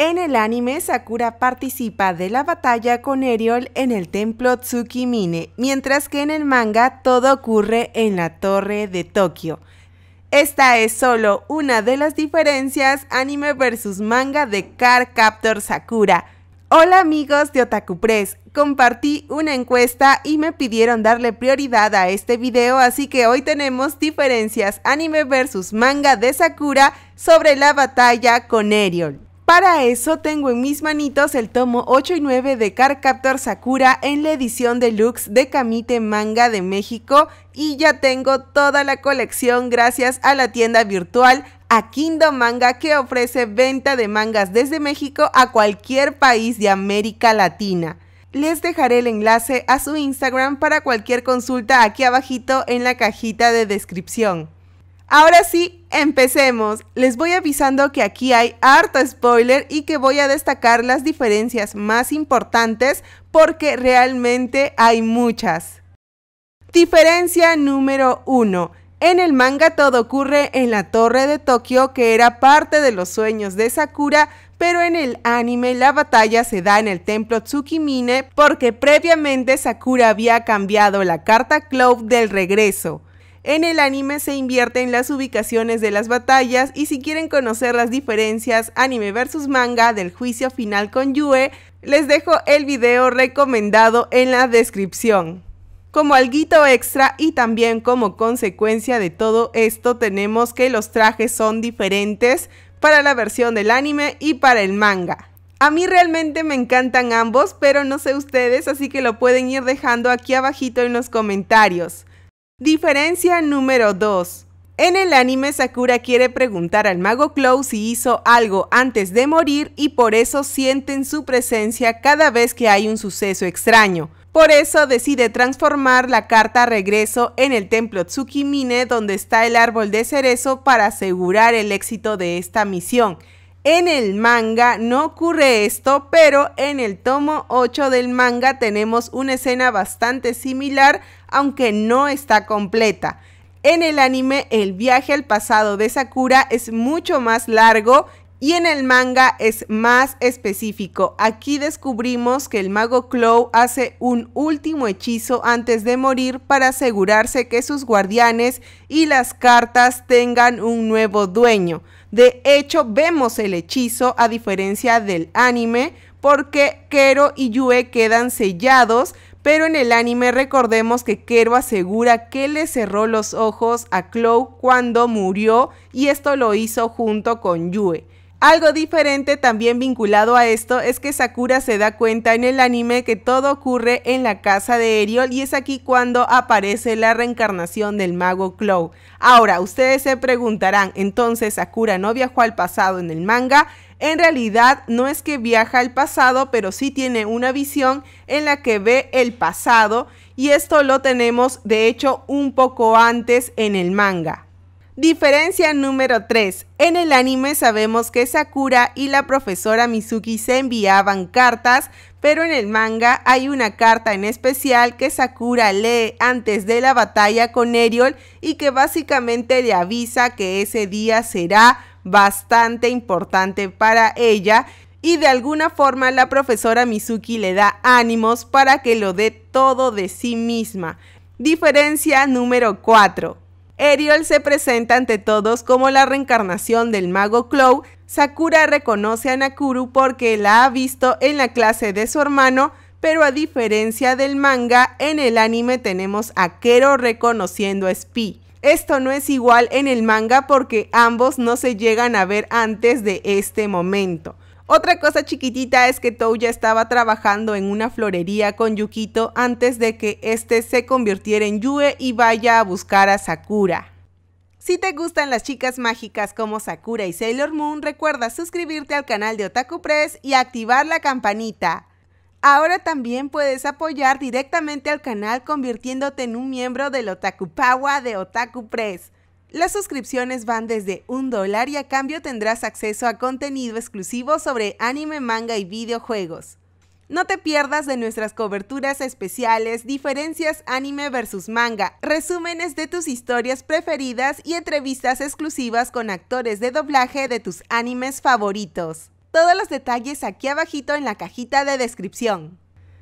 En el anime, Sakura participa de la batalla con Eriol en el templo Tsukimine, mientras que en el manga todo ocurre en la torre de Tokio. Esta es solo una de las diferencias anime versus manga de Car Captor Sakura. Hola amigos de Otaku Press, compartí una encuesta y me pidieron darle prioridad a este video, así que hoy tenemos diferencias anime versus manga de Sakura sobre la batalla con Eriol. Para eso tengo en mis manitos el tomo 8 y 9 de Carcaptor Sakura en la edición deluxe de Kamite Manga de México y ya tengo toda la colección gracias a la tienda virtual Akindo Manga que ofrece venta de mangas desde México a cualquier país de América Latina. Les dejaré el enlace a su Instagram para cualquier consulta aquí abajito en la cajita de descripción. Ahora sí, empecemos. Les voy avisando que aquí hay harto spoiler y que voy a destacar las diferencias más importantes porque realmente hay muchas. Diferencia número 1. En el manga todo ocurre en la torre de Tokio que era parte de los sueños de Sakura, pero en el anime la batalla se da en el templo Tsukimine porque previamente Sakura había cambiado la carta Clove del regreso. En el anime se invierten las ubicaciones de las batallas y si quieren conocer las diferencias anime versus manga del juicio final con Yue, les dejo el video recomendado en la descripción. Como alguito extra y también como consecuencia de todo esto tenemos que los trajes son diferentes para la versión del anime y para el manga. A mí realmente me encantan ambos, pero no sé ustedes, así que lo pueden ir dejando aquí abajito en los comentarios. Diferencia número 2. En el anime Sakura quiere preguntar al mago Clow si hizo algo antes de morir y por eso sienten su presencia cada vez que hay un suceso extraño. Por eso decide transformar la carta regreso en el templo Tsukimine donde está el árbol de cerezo para asegurar el éxito de esta misión. En el manga no ocurre esto, pero en el tomo 8 del manga tenemos una escena bastante similar, aunque no está completa. En el anime, el viaje al pasado de Sakura es mucho más largo y en el manga es más específico. Aquí descubrimos que el mago Clow hace un último hechizo antes de morir para asegurarse que sus guardianes y las cartas tengan un nuevo dueño. De hecho, vemos el hechizo a diferencia del anime, porque Kero y Yue quedan sellados, pero en el anime recordemos que Kero asegura que le cerró los ojos a Chloe cuando murió y esto lo hizo junto con Yue. Algo diferente también vinculado a esto es que Sakura se da cuenta en el anime que todo ocurre en la casa de Eriol y es aquí cuando aparece la reencarnación del mago Clow. Ahora, ustedes se preguntarán, entonces Sakura no viajó al pasado en el manga. En realidad no es que viaja al pasado, pero sí tiene una visión en la que ve el pasado y esto lo tenemos de hecho un poco antes en el manga. Diferencia número 3. En el anime sabemos que Sakura y la profesora Mizuki se enviaban cartas, pero en el manga hay una carta en especial que Sakura lee antes de la batalla con Eriol y que básicamente le avisa que ese día será bastante importante para ella y de alguna forma la profesora Mizuki le da ánimos para que lo dé todo de sí misma. Diferencia número 4. Eriol se presenta ante todos como la reencarnación del mago Clow. Sakura reconoce a Nakuru porque la ha visto en la clase de su hermano, pero a diferencia del manga, en el anime tenemos a Kero reconociendo a Spy. Esto no es igual en el manga porque ambos no se llegan a ver antes de este momento. Otra cosa chiquitita es que Touya estaba trabajando en una florería con Yukito antes de que este se convirtiera en Yue y vaya a buscar a Sakura. Si te gustan las chicas mágicas como Sakura y Sailor Moon, recuerda suscribirte al canal de Otaku Press y activar la campanita. Ahora también puedes apoyar directamente al canal convirtiéndote en un miembro del Otaku Pawa de Otaku Press. Las suscripciones van desde un dólar y a cambio tendrás acceso a contenido exclusivo sobre anime, manga y videojuegos. No te pierdas de nuestras coberturas especiales, diferencias anime versus manga, resúmenes de tus historias preferidas y entrevistas exclusivas con actores de doblaje de tus animes favoritos. Todos los detalles aquí abajito en la cajita de descripción.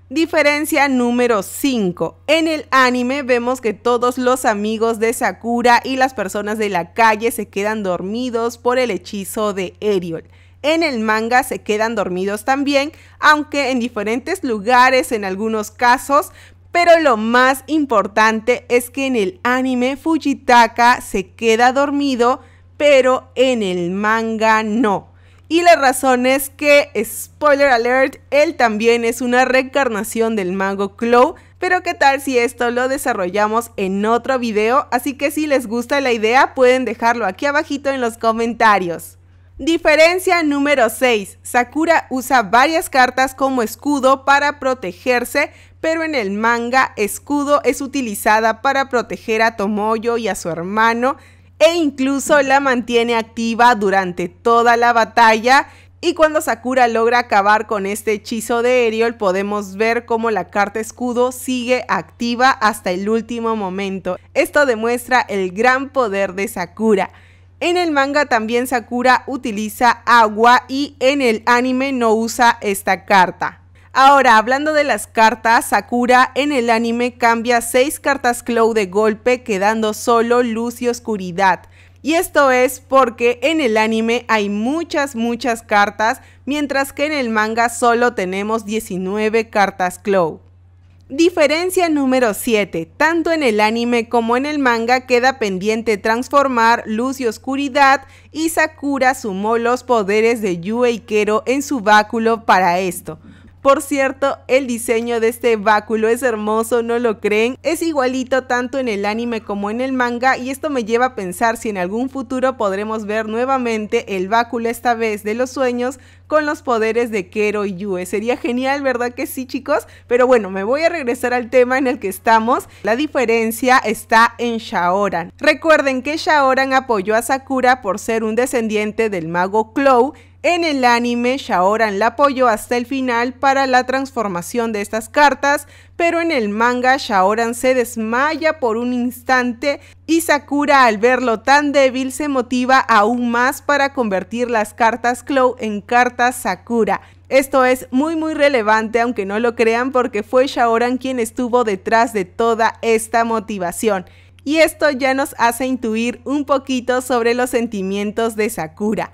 Diferencia número 5. En el anime vemos que todos los amigos de Sakura y las personas de la calle se quedan dormidos por el hechizo de Eriol. En el manga se quedan dormidos también, aunque en diferentes lugares en algunos casos, pero lo más importante es que en el anime Fujitaka se queda dormido, pero en el manga no. Y la razón es que, spoiler alert, él también es una reencarnación del mago Clow, pero qué tal si esto lo desarrollamos en otro video, así que si les gusta la idea pueden dejarlo aquí abajito en los comentarios. Diferencia número 6. Sakura usa varias cartas como escudo para protegerse, pero en el manga escudo es utilizada para proteger a Tomoyo y a su hermano, e incluso la mantiene activa durante toda la batalla. Y cuando Sakura logra acabar con este hechizo de Eriol, podemos ver cómo la carta escudo sigue activa hasta el último momento. Esto demuestra el gran poder de Sakura. En el manga también Sakura utiliza agua y en el anime no usa esta carta. Ahora, hablando de las cartas, Sakura en el anime cambia seis cartas Clow de golpe, quedando solo luz y oscuridad. Y esto es porque en el anime hay muchas, muchas cartas, mientras que en el manga solo tenemos 19 cartas Clow. Diferencia número 7. Tanto en el anime como en el manga queda pendiente transformar luz y oscuridad y Sakura sumó los poderes de Yue Kero en su báculo para esto. Por cierto, el diseño de este báculo es hermoso, ¿no lo creen? Es igualito tanto en el anime como en el manga y esto me lleva a pensar si en algún futuro podremos ver nuevamente el báculo esta vez de los sueños con los poderes de Kero y Yue. Sería genial, ¿verdad que sí, chicos? Pero bueno, me voy a regresar al tema en el que estamos. La diferencia está en Shaoran. Recuerden que Shaoran apoyó a Sakura por ser un descendiente del mago Clow en el anime, Shaoran la apoyó hasta el final para la transformación de estas cartas, pero en el manga Shaoran se desmaya por un instante y Sakura al verlo tan débil se motiva aún más para convertir las cartas Clow en cartas Sakura. Esto es muy muy relevante aunque no lo crean porque fue Shaoran quien estuvo detrás de toda esta motivación. Y esto ya nos hace intuir un poquito sobre los sentimientos de Sakura.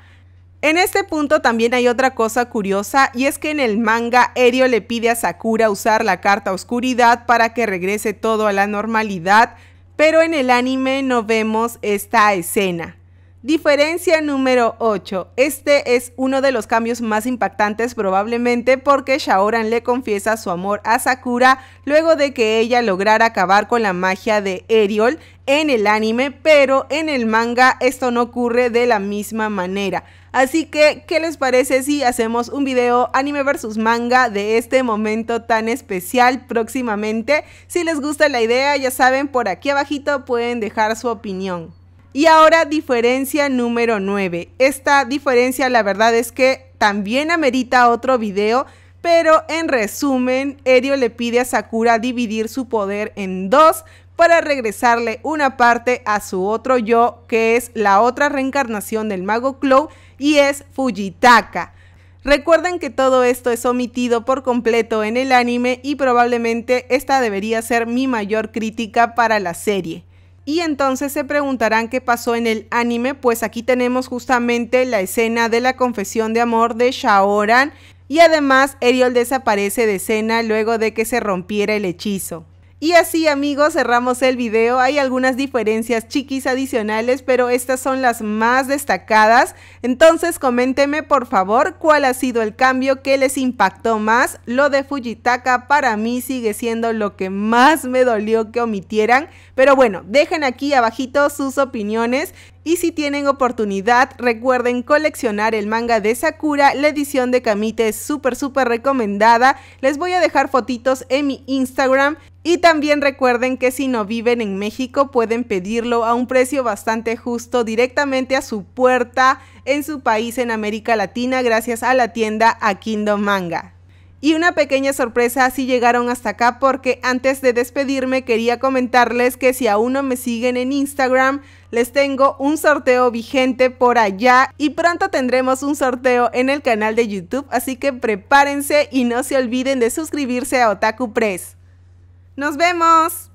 En este punto también hay otra cosa curiosa y es que en el manga Eriol le pide a Sakura usar la carta oscuridad para que regrese todo a la normalidad, pero en el anime no vemos esta escena. Diferencia número 8. Este es uno de los cambios más impactantes probablemente porque Shaoran le confiesa su amor a Sakura luego de que ella lograra acabar con la magia de Eriol en el anime, pero en el manga esto no ocurre de la misma manera. Así que, ¿qué les parece si hacemos un video anime versus manga de este momento tan especial próximamente? Si les gusta la idea, ya saben, por aquí abajito pueden dejar su opinión. Y ahora diferencia número 9. Esta diferencia la verdad es que también amerita otro video, pero en resumen, Erio le pide a Sakura dividir su poder en dos para regresarle una parte a su otro yo, que es la otra reencarnación del mago Clow, y es Fujitaka. Recuerden que todo esto es omitido por completo en el anime y probablemente esta debería ser mi mayor crítica para la serie. Y entonces se preguntarán qué pasó en el anime, pues aquí tenemos justamente la escena de la confesión de amor de Shaoran y además Eriol desaparece de escena luego de que se rompiera el hechizo. Y así amigos cerramos el video, hay algunas diferencias chiquis adicionales, pero estas son las más destacadas. Entonces coménteme por favor cuál ha sido el cambio que les impactó más. Lo de Fujitaka para mí sigue siendo lo que más me dolió que omitieran, pero bueno, dejen aquí abajito sus opiniones y si tienen oportunidad, recuerden coleccionar el manga de Sakura, la edición de Kamite es súper súper recomendada. Les voy a dejar fotitos en mi Instagram. Y también recuerden que si no viven en México pueden pedirlo a un precio bastante justo directamente a su puerta en su país en América Latina gracias a la tienda A Manga. Y una pequeña sorpresa si llegaron hasta acá porque antes de despedirme quería comentarles que si aún no me siguen en Instagram, les tengo un sorteo vigente por allá y pronto tendremos un sorteo en el canal de YouTube, así que prepárense y no se olviden de suscribirse a Otaku Press. ¡Nos vemos!